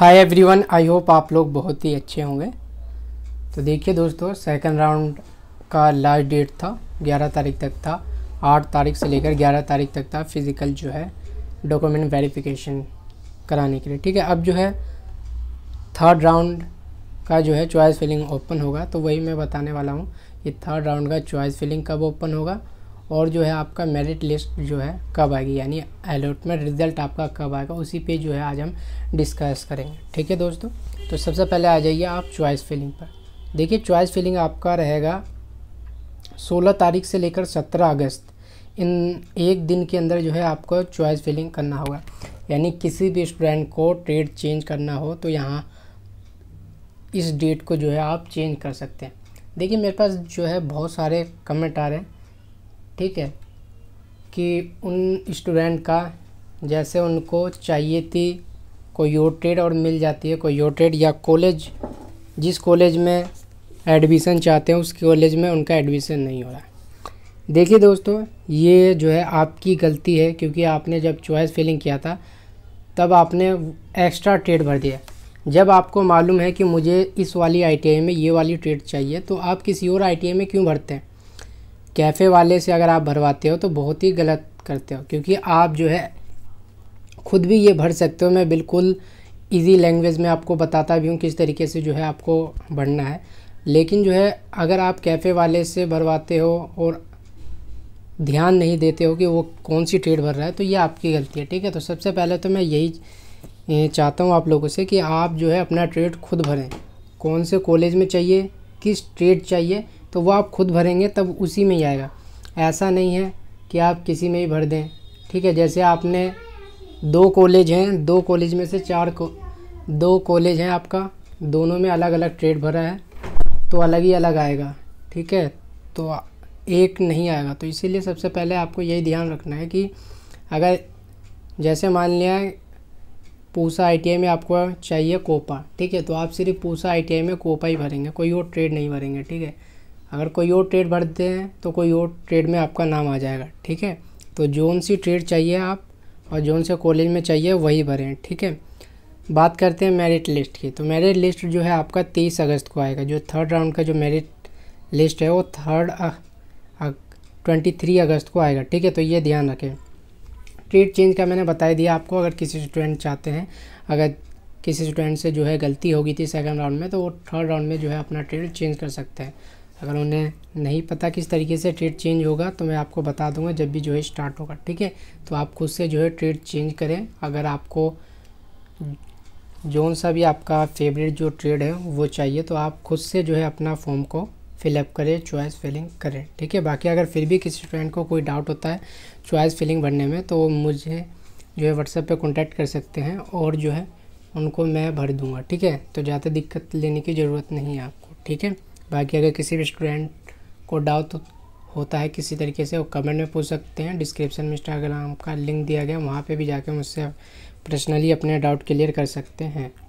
hi everyone I hope आप लोग बहुत ही अच्छे होंगे तो देखिए दोस्तों सेकंड राउंड का लास्ट डेट था 11 तारीख तक था 8 तारीख से लेकर 11 तारीख तक था फिज़िकल जो है डॉक्यूमेंट वेरिफिकेशन कराने के लिए ठीक है अब जो है थर्ड राउंड का जो है चॉइस फिलिंग ओपन होगा तो वही मैं बताने वाला हूँ कि थर्ड राउंड का चॉइस फिलिंग कब ओपन होगा और जो है आपका मेरिट लिस्ट जो है कब आएगी यानी अलॉटमेंट रिजल्ट आपका कब आएगा उसी पे जो है आज हम डिस्कस करेंगे ठीक है दोस्तों तो सबसे पहले आ जाइए आप चॉइस फिलिंग पर देखिए चॉइस फिलिंग आपका रहेगा सोलह तारीख से लेकर सत्रह अगस्त इन एक दिन के अंदर जो है आपको चॉइस फिलिंग करना होगा यानी किसी भी स्टूडेंट को ट्रेड चेंज करना हो तो यहाँ इस डेट को जो है आप चेंज कर सकते हैं देखिए मेरे पास जो है बहुत सारे कमेंट आ रहे हैं ठीक है कि उन स्टूडेंट का जैसे उनको चाहिए थी कोई योटेड और मिल जाती है कोई योटेड या कॉलेज जिस कॉलेज में एडमिशन चाहते हैं उस कॉलेज में उनका एडमिशन नहीं हो रहा देखिए दोस्तों ये जो है आपकी गलती है क्योंकि आपने जब चॉइस फिलिंग किया था तब आपने एक्स्ट्रा ट्रेड भर दिया जब आपको मालूम है कि मुझे इस वाली आईटीआई में ये वाली ट्रेड चाहिए तो आप किसी और आईटीआई में क्यों भरते हैं कैफ़े वाले से अगर आप भरवाते हो तो बहुत ही गलत करते हो क्योंकि आप जो है खुद भी ये भर सकते हो मैं बिल्कुल इजी लैंग्वेज में आपको बताता भी हूँ किस तरीके से जो है आपको भरना है लेकिन जो है अगर आप कैफ़े वाले से भरवाते हो और ध्यान नहीं देते हो कि वो कौन सी ट्रेड भर रहा है तो ये आपकी गलती है ठीक है तो सबसे पहले तो मैं यही चाहता हूँ आप लोगों से कि आप जो है अपना ट्रेड खुद भरें कौन से कॉलेज में चाहिए किस ट्रेड चाहिए तो वो आप खुद भरेंगे तब उसी में ही आएगा ऐसा नहीं है कि आप किसी में ही भर दें ठीक है जैसे आपने दो कॉलेज हैं दो कॉलेज में से चार को दो कॉलेज हैं आपका दोनों में अलग अलग ट्रेड भरा है तो अलग ही अलग आएगा ठीक है तो एक नहीं आएगा तो इसीलिए सबसे पहले आपको यही ध्यान रखना है कि अगर जैसे मान लिया पूसा आई में आपको चाहिए कोपा ठीक है तो आप सिर्फ पूसा आई में कोपा ही भरेंगे कोई और ट्रेड नहीं भरेंगे ठीक है अगर कोई और ट्रेड भरते हैं तो कोई और ट्रेड में आपका नाम आ जाएगा ठीक है तो जोन सी ट्रेड चाहिए आप और जोन से कॉलेज में चाहिए वही भरें ठीक है बात करते हैं मेरिट लिस्ट की तो मेरिट लिस्ट जो है आपका तेईस अगस्त को आएगा जो थर्ड राउंड का जो मेरिट लिस्ट है वो थर्ड ट्वेंटी थ्री अगस्त को आएगा ठीक है तो ये ध्यान रखें ट्रेड चेंज का मैंने बता दिया आपको अगर किसी स्टूडेंट चाहते हैं अगर किसी स्टूडेंट से जो है गलती होगी थी सेकंड राउंड में तो वो थर्ड राउंड में जो है अपना ट्रेड चेंज कर सकते हैं अगर उन्हें नहीं पता किस तरीके से ट्रेड चेंज होगा तो मैं आपको बता दूंगा जब भी जो है स्टार्ट होगा ठीक है तो आप खुद से जो है ट्रेड चेंज करें अगर आपको जोन सा भी आपका फेवरेट जो ट्रेड है वो चाहिए तो आप खुद से जो है अपना फॉर्म को फिलअप करें चॉइस फिलिंग करें ठीक है बाकी अगर फिर भी किसी स्टूडेंट को कोई डाउट होता है चॉइस फिलिंग भरने में तो मुझे जो है व्हाट्सएप पे कांटेक्ट कर सकते हैं और जो है उनको मैं भर दूंगा ठीक है तो ज़्यादा दिक्कत लेने की ज़रूरत नहीं है आपको ठीक है बाकी अगर किसी भी स्टूडेंट को डाउट होता है किसी तरीके से वो कमेंट में पूछ सकते हैं डिस्क्रिप्शन में इंस्टाग्राम का लिंक दिया गया वहाँ पे भी जाके मुझसे पर्सनली अपने डाउट क्लियर कर सकते हैं